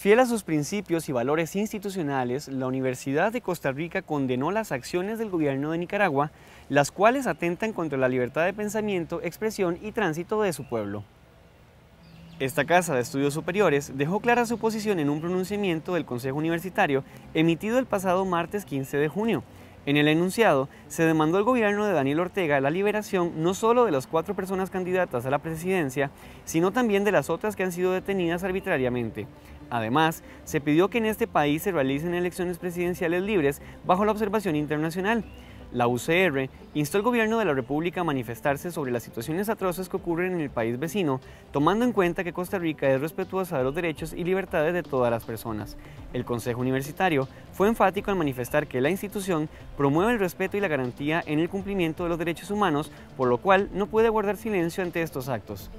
Fiel a sus principios y valores institucionales, la Universidad de Costa Rica condenó las acciones del gobierno de Nicaragua, las cuales atentan contra la libertad de pensamiento, expresión y tránsito de su pueblo. Esta Casa de Estudios Superiores dejó clara su posición en un pronunciamiento del Consejo Universitario emitido el pasado martes 15 de junio, en el enunciado, se demandó al gobierno de Daniel Ortega la liberación no solo de las cuatro personas candidatas a la presidencia, sino también de las otras que han sido detenidas arbitrariamente. Además, se pidió que en este país se realicen elecciones presidenciales libres bajo la observación internacional. La UCR instó al gobierno de la República a manifestarse sobre las situaciones atroces que ocurren en el país vecino, tomando en cuenta que Costa Rica es respetuosa de los derechos y libertades de todas las personas. El Consejo Universitario fue enfático al manifestar que la institución promueve el respeto y la garantía en el cumplimiento de los derechos humanos, por lo cual no puede guardar silencio ante estos actos.